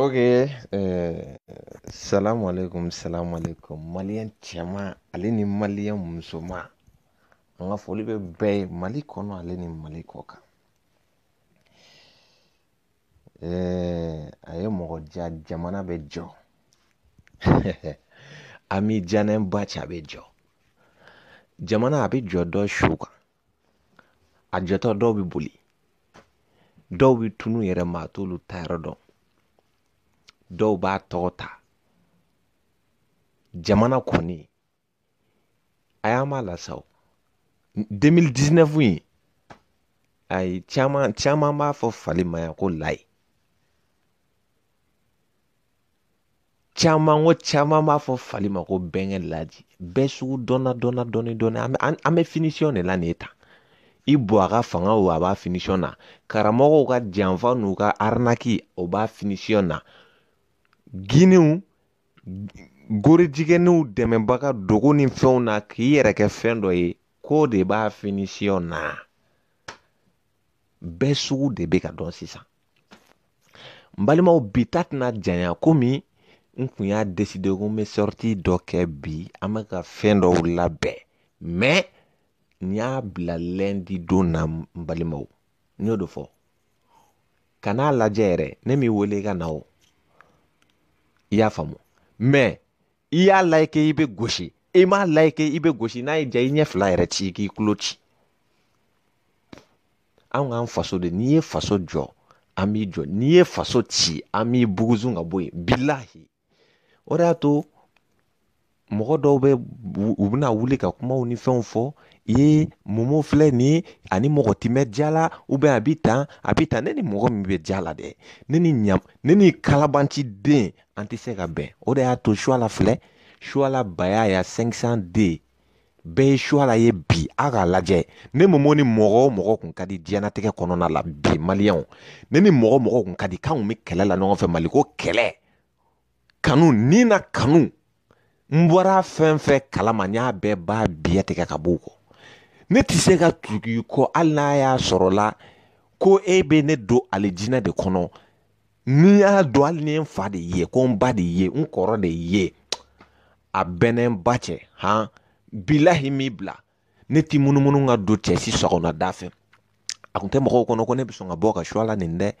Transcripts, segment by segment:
Okay, eh, salamu alaikum, salamu alaikum. Maliyɛn cɛman ale ni maliyɛn musoma An ka foli bɛ bɛɛ ye Mali kɔnɔ ale ni Mali kɔ kan. a ye mɔgɔ diya jamana bɛ jɔ. Ami Janen Bacha bɛ jɔ. Jamana a bɛ jɔ dɔ su kan. A jɔtɔ dɔw bɛ boli. Dɔw bɛ tunu yɛrɛ ma a t'olu ta yɔrɔ dɔn dɔw b'a tɔgɔ ta jamana kɔni a y'an b'a la sa 2019 in ayi caman caman b'a fɔ fali maya ko layi caman ko caman b'a fɔ fali ma ko bɛnkɛ laji bɛɛ sugu dɔnna dɔnna dɔɔni dɔɔni an bɛ finisiyɔn de la nin ye tan i bɔ a ka fanga o a b'a finisiyɔn na karamɔgɔw ka janfa n'u ka aranaki o b'a finisiyɔn na Giniw gorijigɛniw dɛmɛbaga dogo ni fɛnw na k'i yɛrɛ kɛ fɛn dɔ ye k'o de b'a finition na bɛɛ sugu de bɛ ka dɔn sisan n balimaw bi ta tɛna janya komi n kun y'a décidé ko n bɛ sortie dɔ kɛ bi an bɛ ka fɛn dɔw labɛn mɛ n y'a bila lɛndi don na n balimaw n y'o de fɔ kan'a lajɛ yɛrɛ ne m'i wele i ka na o i y'a faamu mɛ i y'a layɛ kɛ i bɛ gosi i m'a layɛ kɛ i bɛ gosi n'a ye ja i ɲɛ fila yɛrɛ ci i k'i tulo ci anw k'an faso de n'i ye faso jɔ an b'i jɔ n'i ye faso ci an b'i buguzu ka bɔ yen bilahi o de y'a to mɔgɔ dɔw bɛ u bɛna wuli ka kumaw ni fɛnw fɔ i ye mumu filɛ nin ani mɔgɔ timɛ ja la a bi tan a bi tan ne ni mɔgɔ min bɛ ja la dɛ ne ni ɲam ne ni kalabanci den an tɛ se ka bɛn o de y'a to suwala filɛ suwala baya ya 500 de bɛɛ ye suwala ye bi a k'a lajɛ ne mumu ni mɔgɔ o mɔgɔ kun ka di diɲɛnatigɛ kɔnɔna la bi maliyɛnw ne ni mɔgɔ mɔgɔ kun ka di k'anw bɛ kɛlɛ la ɲɔgɔn fɛ maliko kɛlɛ kanu ni na kanu n bɔra fɛn fɛn kalama n y'a bɛɛ ba biya tigɛ ka b'o kɔ ne tɛ se ka tugu i kɔ hali n'a y'a sɔrɔ la ko e bɛ ne don alijinɛ de kɔnɔ n'i y'a don hali ni n fa de ye ko n ba de ye n kɔrɔ de ye a n ba cɛ han bilahi m'i bila ne ti munumunu ka don cɛ si sɔgɔmada fɛ a tun tɛ mɔgɔw kɔnɔ ko ne bɛ sɔn ka bɔ ka su a la nin dɛ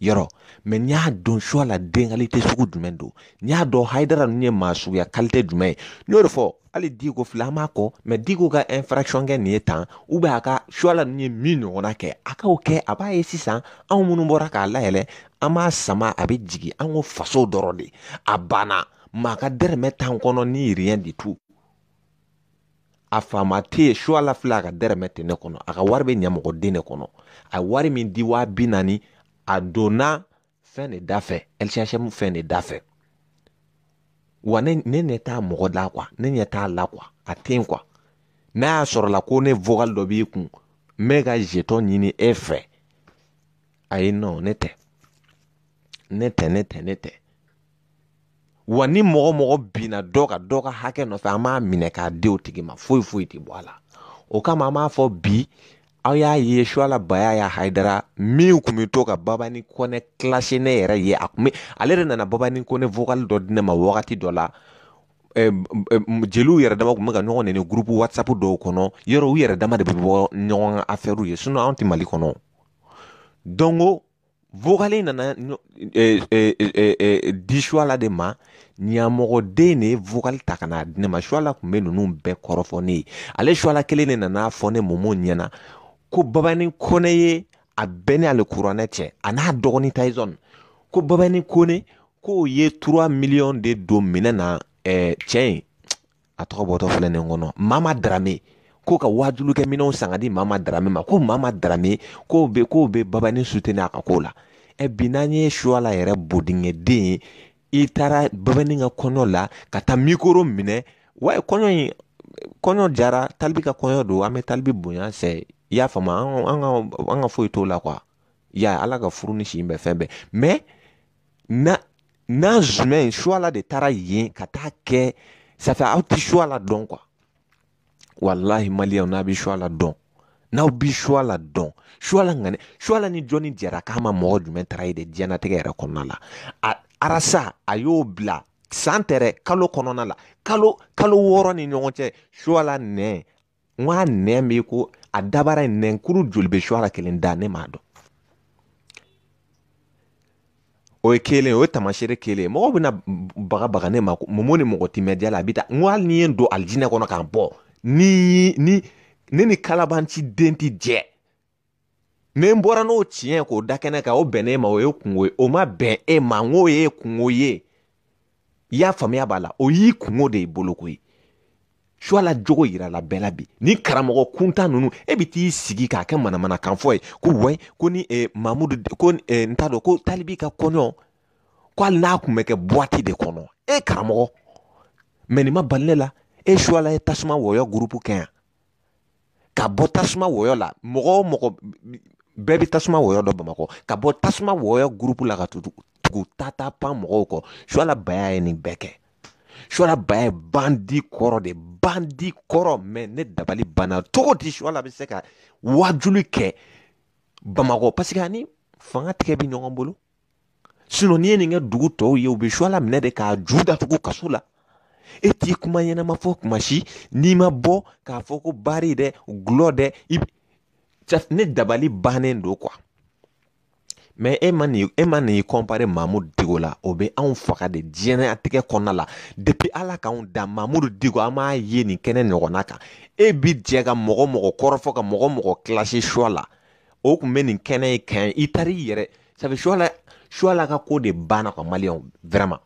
yɔrɔ mɛ n y'a dɔn suwala den kalite sugu jumɛn don n y'a dɔn hayidara ninnu ye maa suguya kalite jumɛn ye n y'o de fɔ hali diko fila an b'a kɔ mɛ diko ka infraction kɛ nin ye tan u bɛ a ka suwala ninnu ye min ɲɔgɔnna kɛ a k'o kɛ a b'a ye sisan anw minnu bɔra k'a layɛlɛ an b'a sama a bɛ jigin an ko faso dɔrɔn de a banna maa ka dɛrɛmɛ t'an kɔnɔ ni rien de tout a faama tɛ yen suwala fila a ka dɛrɛmɛ tɛ ne kɔnɔ a ka wari bɛ ɲɛmɔgɔden de kɔnɔ a ye wari min di waa bi naani a donna fɛn de da fɛ lchm fɛn de da wa ne ɲɛ t'a mɔgɔ la kuwa ne ɲɛ t'a la kuwa a tɛ yen n'a y'a sɔrɔla ko ne vogal dɔ b'i kun n bɛ ka jetɔ ɲini e fɛ ayi nɔ ne tɛ ne tɛ ne tɛ ne tɛ wa ni mɔgɔ mɔgɔ binna dɔ ka dɔ ka hakɛ nɔfɛ an b'a minɛ k'a di o tigi ma foyi foyi tɛ bɔ a la o kama an b'a fɔ bi aw y'a ye suyala baya y'a hayidara min kun bɛ to ka babani kɔnɛ kilasi ne yɛrɛ ye a kun ale yɛrɛ nana babani kɔnɛ vokali dɔ di ma wagati dɔ la jeliw yɛrɛ dama tun bɛ ka ɲɔgɔn nɛni gurupu whatsapp dɔw kɔnɔ yɔrɔ u yɛrɛ dama de bɛ bɔ ɲɔgɔn ka ye sinon anw tɛ mali kɔnɔ donc vokali nana di suyala de ma ɲamɔgɔden de vokali ta ka n'a di ne ma suyala bɛɛ kɔrɔfɔ ne ye ale suyala kelen de nana fɔ ne mɔmɔ ɲɛna ko babani kone ye a bɛɛ ni alikuranɛ cɛ a n'a dɔgɔnin taizɔn ko babani kone k'o ye 3 miliyɔn de don minɛ na ɛɛ cɛ in a tɔgɔ bɔtɔ filɛ nin kɔnɔ mama darame ko ka waajulikɛminɛnw san ka di mama darame ma ko mama darame k'o bɛ k'o bɛ babani sutene a ka ko la ɛ bi n'an ye suwala yɛrɛ bodingɛden ye i taara babani ka kɔɲɔ la ka taa mikoro minɛ wa kɔɲɔ in kɔɲɔ jara talibi ka kɔɲɔ don an bɛ talibi bonya sɛ i y'a faamu an ka an ka foyi t'o la kuwa ya ye ala ka furu ni si in bɛ fɛn bɛɛ mɛ na n'a jumɛn zumɛ la de taara yen ka taa kɛ safɛ aw tɛ la dɔn kuwa walahi maliyɛnw n'a bɛ la dɔn n'aw bi la dɔn la ŋani la ni jɔnni jɛra k'a ma mɔgɔ jumɛn taara ye de diɲɛnatigɛ yɛrɛ kɔnɔna la a arasa a y'o bila san tɛrɛ kalo kɔnɔna la kalo kalo wɔɔrɔ ni ɲɔgɔn cɛ suwala nɛ n ka nɛn bɛ ko a dabara nɛnkuru joli bɛ suwa kelen da ne m'a dɔn o ye kelen o ye tamasere kelen mɔgɔw bɛna baga baga ne ma mun ni mɔgɔ timɛdiya la a bɛ taa n ko hali ni ye n don alijinɛ kɔnɔ k'an bɔ ni ni ne ni kalabanci den ti jɛ ni n bɔra n'o tiɲɛ k'o da kɛnɛ kan o bɛn ne ma o ye kungo ye o ma bɛn e ma n k'o ye kungo ye i y'a faamuya b'a la o y'i kungo de y'i boloko ye suwala jogo yirala bɛɛ bi ni karamɔgɔ kuntan nunu e bi t'i sigi k'a kɛ manamanakan ye ko wɛ ko ni eh, mamudu ko eh, n t'a dɔn ko talibi ka kɔɲɔ ko hali n'a kun bɛ kɛ buwati de kɔnɔ e karamɔgɔ mɛ nin ma la e suwala ye tasuma wɔyɔ gurupu kɛ ka bɔ tasuma wɔyɔ la mɔgɔ mɔgɔ bɛɛ bi tasuma wɔyɔ dɔ bamakɔ ka bɔ tasuma wɔyɔ gurupu la ka tugu tata pan mɔgɔw kɔ suwala baya ye nin bɛɛ kɛ suwala baya ye bandi kɔrɔ de bandi kɔrɔ mɛ ne dabali banna cogo di suwala bɛ se ka wajuli kɛ bamakɔ parce que ani fanga tigɛ bi ɲɔgɔn bolo sinɔn n'i ye nin kɛ dugu tɔw ye u bɛ suwala minɛ de k'a ju datugu kaso la e t'i kuma ɲɛnama fɔ kuma si n'i ma bɔ k'a fɔ ko baari dɛ gulɔ dɛ ne dabali bannen don kuwa mɛ e ma nin e ma nin kɔnpare mamudu digo la o bɛ anw faga de diɲɛnatigɛ kɔnɔna la depi ala k'anw da mamudu digo an b'a ye nin kɛnɛ ɲɔgɔnna kan e bi jɛ ka mɔgɔ mɔgɔ kɔrɔfɔ ka mɔgɔ mɔgɔ kilasi suwa la o kun bɛ nin kɛnɛ ye kɛɲɛ i taar'i yɛrɛ sabu suwa la suwa la ka ko de banna ka maliyɛnw vraiment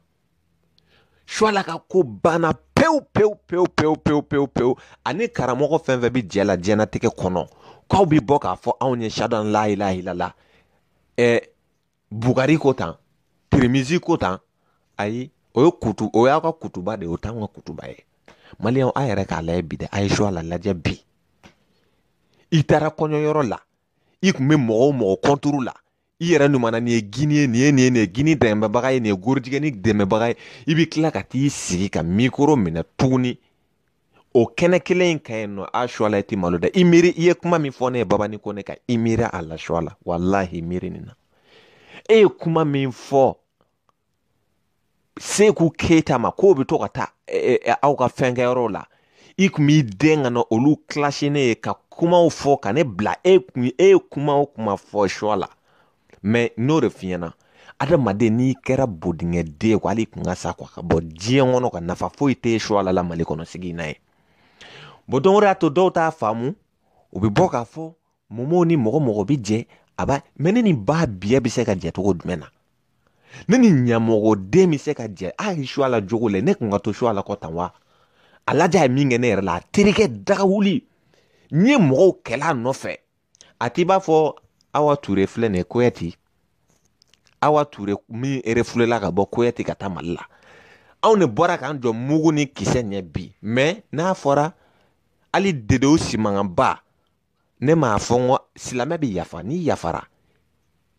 suwa la ka ko banna pewu pewu pewu pewu pewu pewu pewu ani karamɔgɔ fɛn fɛn bɛ jɛ la diɲɛnatigɛ kɔnɔ k'aw bɛ bɔ k'a fɔ anw ye sadan lahilahilala bugari ko tan tirimizi ko tan ayi o ye kutu o y'aw ka kutuba de ye o t'anw ka kutuba ye maliyɛnw a yɛrɛ k'a lajɛ bi dɛ a ye su la lajɛ bi i taara kɔɲɔyɔrɔ la i tun bɛ mɔgɔ o mɔgɔ kɔnturu la i yɛrɛ numana nin ye gini ye nin ye nin ye nin ye gini dɛmɛbaga ye nin ye gorijigɛ ni dɛmɛbaga ye i bɛ tila ka t'i sigi ka mikoro minɛ tuguni o kɛnɛ kelen in ka yen nɔ a suwa la i ti malo dɛ i miiri i ye kuma min fɔ ne ye babani ko ne kan i miiri a la suwa la walahi miiri nin na e ye kuma min fɔ seku keyita ma k'o bɛ to ka taa e, e, e aw ka fɛnkɛyɔrɔw la i kun b'i den ka e, e, na olu kilasi ne ye ka kumaw fɔ ka ne bila e kun e ye kuma o kuma fɔ suwa la mɛ n'o de f'i ɲɛna adamaden n'i kɛra bodingɛden ye ko hali i kun ka sa kɔ ka bɔ diɲɛ kɔnɔ ka nafa foyi tɛ suwa la la mali kɔnɔ sigi in na ye bɔn don o de y'a to dɔw t'a faamu u bɛ bɔ k'a fɔ mɔmɔw ni mɔgɔ mɔgɔ bɛ jɛ a b'a mɛ ne ni ba biya bɛ se ka jɛ cogo jumɛn na ne ni ɲɛmɔgɔden bɛ se ka jɛ a ye su a la jogo la ne kun ka to su a la kɔ tan wa a lajɛ a ye min kɛ ne yɛrɛ la a terikɛ dagawuli n ye mɔgɔw kɛlɛ a nɔfɛ a t'i b'a fɔ awa ture filɛ nin ye koya ten awa ture min erefulela ka bɔ koya ten ka taa mali la anw de bɔra k'an jɔ mugu ni kisɛ ɲɛ bi mɛ n'a fɔra hali dedew simankanba ne m'a fɔ n ko silamɛ bɛ yafa n'i yafara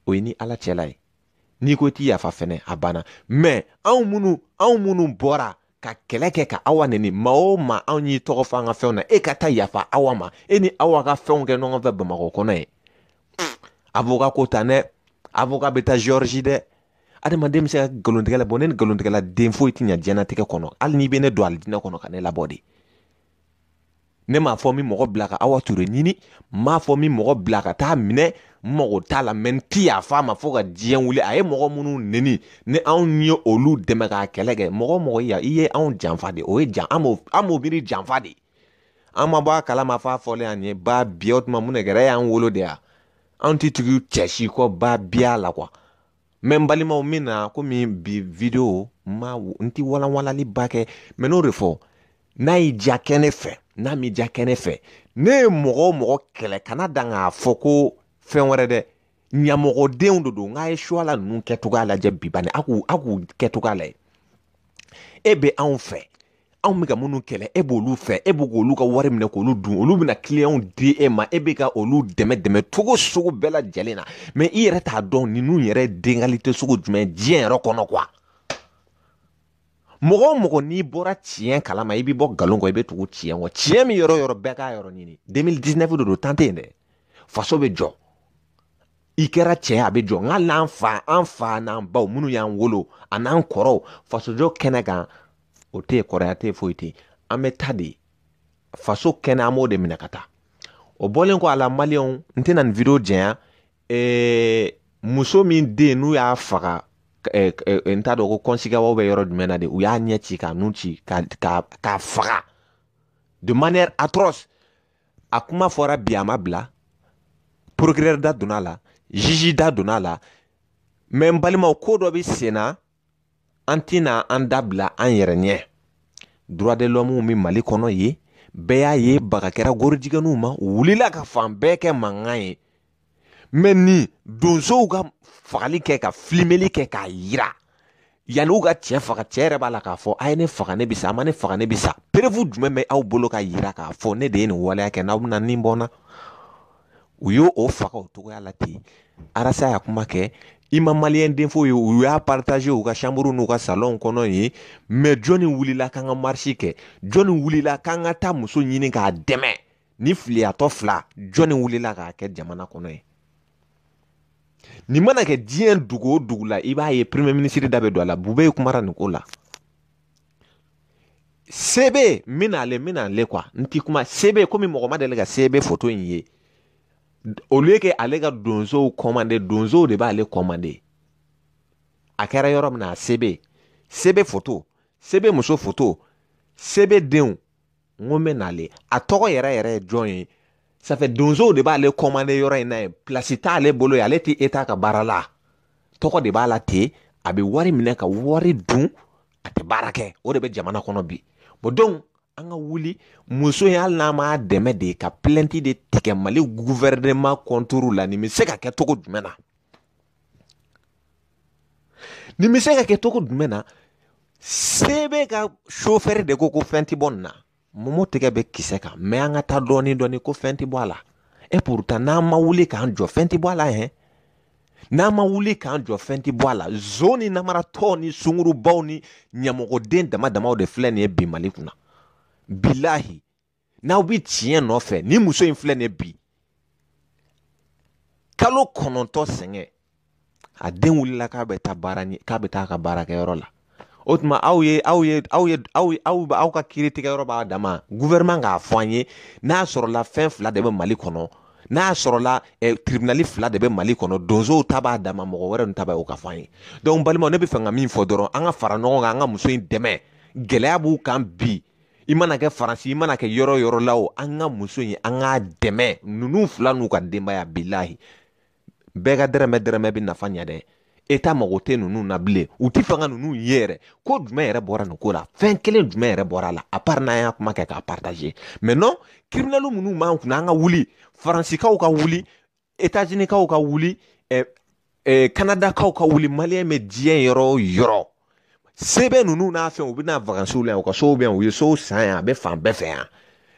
o ye ni ala cɛla ye n'i ko t'i yafa fɛnɛ a banna mɛ anw minnu anw minnu bɔra ka kɛlɛ kɛ ka awa neni ma o ma anw y'i tɔgɔ fɔ an ka fɛnw na e ka taa yafa awa ma e ni awa ka fɛnw kɛ ɲɔgɔn fɛ bamakɔ kɔnɔ ye a b'o ka ko tan dɛ a b'o ka bɛ taa zɔrɔsi dɛ adamaden bɛ se ka nkalontigɛ la bɔ ne ni nkalontigɛla den foyi tɛ ɲɛ diɲɛnatigɛ kɔnɔ hali n'i bɛ ne don alijinɛ kɔnɔ ka ne labɔ de ne m'a fɔ min mɔgɔ bila ka aw ture ɲini n m'a fɔ min mɔgɔ bila ka taa minɛ n mago t'a la mɛ n ti y'a fɔ a ma fo ka diɲɛ wuli a ye mɔgɔ minnu neni ni anw ye olu dɛmɛ k'a kɛlɛ kɛ mɔgɔ mɔgɔ ya i ye anw janfa de o ye jan an b'o miiri janfa de an ma bɔ a kala ma f'a fɔlen an ye ba biya o tuma mun de kɛra e y'an wolo de ya anw ti tugu cɛ si kɔ ba biya la kuwa mɛ n balimaw min na komi bi video n ma n ti walanwalali ba kɛ mɛ n'o de fɔ n'a y'i diya kɛ fɛ n'a mi diya kɛnɛ fɛ ne ye mɔgɔ o mɔgɔ kɛlɛ kana dan k'a fɔ ko fɛn wɛrɛ dɛ ɲamɔgɔdenw de don n'a ye suwala ninnu kɛcogoya lajɛ bi bani a k'u a k'u kɛcogoya lajɛ e bɛ anw fɛ anw bɛ ka minnu kɛlɛ e b'olu fɛ e bɛ k'olu ka wari minɛ k'olu dun olu bɛna kiliyanw di e ma e bɛ ka olu dɛmɛ dɛmɛ cogo sugu bɛɛ lajɛlen na mɛ i yɛrɛ t'a dɔn ninnu yɛrɛ dengali tɛ sugu jumɛn diɲɛ yɛrɛ kɔnɔ kuwa mɔgɔ o mɔgɔ n'i bɔra tiɲɛ kalama i bɛ bɔ nkalon kɔ i bɛ tugu tiɲɛ kɔ tiɲɛ min yɔrɔ yɔrɔ bɛɛ k'a yɔrɔ ɲini 2019 de don tan tɛ yen dɛ faso bɛ jɔ i kɛra cɛ a bɛ jɔ nka n'an fa an fa n'an baw minnu y'an wolo a n'an kɔrɔw fasojɔ kɛnɛ kan o tɛ yen kɔrɔya tɛ yen foyi tɛ yen an bɛ taa de faso kɛnɛ an b'o de minɛ ka taa o bɔlen kɔ a la maliyɛnw n tɛna nin video janya muso min den n'u y'a faga Eh, eh, eh, n t'a dɔn ko kɔnsigawaw bɛ yɔrɔ jumɛn na de u y'a ɲɛ ci k'a nu ci k'a faga de manière atroce a kuma fɔra bi a ma bila procureur da donna a la juge da donna a la mais n balimaw ko dɔ bɛ sen na an tɛna an dabila an yɛrɛ ɲɛ droit de l'homme bɛ mali kɔnɔ yen bɛɛ y'a ye baga kɛra gorijigɛninw ma u wulila ka fan bɛɛ kɛ mankan ye mɛ nin donsow ka fagali kɛ ka filimeli kɛ k'a yira yanni ka cɛ faga cɛ yɛrɛ b'a la k'a fɔ a ye ne faga ne bi sa a ma ne faga ne bi sa perewu jumɛn bɛ aw bolo ka yira k'a fɔ ne de ye nin waleya kɛ n'aw bɛna nin bɔ n na u y'o o faga o togoya la ten arasa y'a kuma kɛ i ma maliyɛn den foyi ye u y'a partager u ka chambre n'u ka salon kɔnɔ ye mɛ jɔnni wulila k'an ka marche kɛ jɔnni wulila k'an ka taa muso ɲini k'a dɛmɛ ni filiyatɔ fila jɔnni wulila k'a kɛ jamana kɔnɔ ye Ni mana kɛ diɲɛ dugu o dugu la i b'a ye premier ministre da bɛ don a la bube ye kumara nin ko la sebe n bɛna ale kuwa n ti kuma sebe komi mɔgɔ ma deli ka sebe foto in ye au lieu que ale ka donsow commande donsow de b'ale commande a kɛra yɔrɔ min na a sebe sebe foto sebe muso foto sebe denw n ko n a tɔgɔ yɛrɛ yɛrɛ ye jɔn ye sanfɛ donsow de b'ale kɔmande yɔrɔ in na ye pilasi t'ale bolo ye ale tɛ eta ka baara la tɔgɔ de b'a la ten a bɛ wari minɛ ka wari dun a tɛ baara kɛ o de bɛ jamana kɔnɔ bi bɔn donc an ka wuli muso in hali n'an m'a dɛmɛ de ka plɛnti de tigɛ mali gouvernement kɔnturu la nin bɛ se ka kɛ cogo jumɛn na nin bɛ se ka kɛ cogo jumɛn na sebe ka chauffeur de ko ko fɛn ti bɔ nin na mumu tigɛ bɛ kisɛ kan mɛ an ka taa dɔɔni dɔɔni ko fɛn tɛ bɔ a la e pourtant n'an ma wuli k'an jɔ fɛn tɛ bɔ a la yɛn n'an ma wuli k'an jɔ fɛn tɛ bɔ a la zon ni namaratɔ ni sungurubaw ni ɲɛmɔgɔden dama damaw de filɛ nin ye bi mali kunna bilahi n'aw bi tiɲɛ nɔfɛ ni muso in filɛ nin ye bi kalo kɔnɔntɔn sɛgɛn a den wulila k'a bɛ taa baara ɲɛ k'a bɛ taa a ka baarakɛyɔrɔ la o tuma aw ye aw ye aw ye aw aw aw ka kiiritigɛ yɔrɔ b'a dama gouvernement k'a fɔ an ye n'a sɔrɔla fɛn fila de bɛ mali kɔnɔ n'a sɔrɔla eh, tribunali fila de bɛ mali kɔnɔ donsow ta b'a dama mɔgɔ wɛrɛ nu ta b'a ye o ka fɔ an ye donc balimaw ne bɛ fɛ ka min fɔ dɔrɔn an ka fara ɲɔgɔn kan an ka muso in dɛmɛ gɛlɛya b'u kan bi i mana kɛ faransi i mana kɛ yɔrɔ yɔrɔ la o an ka muso in an k'a dɛmɛ ninnu fila n'u ka denbaya bilahi bɛɛ ka dɛrɛmɛ dɛrɛmɛ bɛ nafa ɲɛ dɛ eta mago tɛ nunu na bilen u ti fanga nunu yɛrɛ ko jumɛn yɛrɛ bɔra nin ko la fɛn kelen jumɛn yɛrɛ bɔra la a part n'an y'a kuma kɛ k'a partage maintenant criminal minnu b'an kunna an ka wuli faransikaw ka wuli etazinikaw ka wuli eh, eh, kanadakaw ka wuli maliyɛn bɛ diɲɛ yɔrɔ o yɔrɔ sɛbɛn ninnu n'a fɛn u bɛna vakansiw la yan u ka sow bɛ yan u ye sow san yan a bɛ fan bɛɛ fɛ yan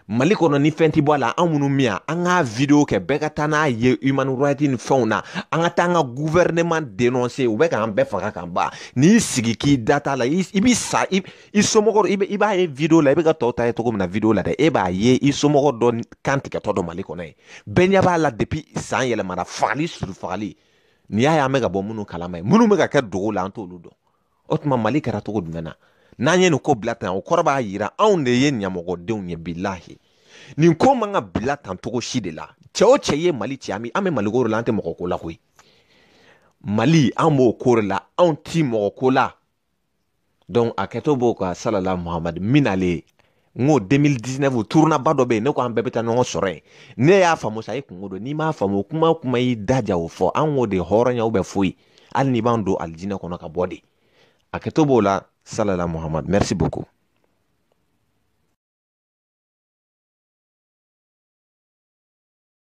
mali kɔnɔ ni fɛn ti bɔ a la an minnu min yan an ka video kɛ bɛɛ ka taa n'a ye human right ni fɛnw na an ka taa an ka gouvernement dénoncer u bɛ k'an bɛɛ faga k'an ban n'i sigi k'i da t'a la i b'i sa i somɔgɔ i b'a ye video la i bɛ ka tɔw ta ye cogo min na video la dɛ e b'a ye i somɔgɔ dɔ kan tigɛtɔ dɔ mali kɔnɔ ye bɛɛ ɲɛ b'a la depuis san yɛlɛmara fagali suru fagali nin y'a ye an bɛ ka bɔ minnu kalama ye minnu bɛ ka kɛ dogo la an t'olu dɔn o tuma mali kɛra cogo jumɛn na n'an ye nin ko bila tan o kɔrɔ b'a yira anw de ye ɲamɔgɔdenw ye bilahi nin ko man ka bila tan cogo si de la cɛ o cɛ ye mali cɛ an bɛ mali ko la an tɛ mɔgɔ ko la koyi mali an b'o ko de la anw ti mɔgɔ ko la donc a kɛtɔ b'o ka salala muhamadu min n'ale ye n ko 2019 turunaba dɔ bɛ yen ne ko an bɛɛ bɛ taa ɲɔgɔn sɔrɔ yen ne y'a faamu sa i kungo don n'i m'a faamu kuma o kuma y'i daja o fɔ an k'o de hɔrɔnya bɛ foyi hali n'i b'an don alijinɛ kɔnɔ ka bɔ de a kɛtɔ b'o la Salala Mohamed. Merci beaucoup.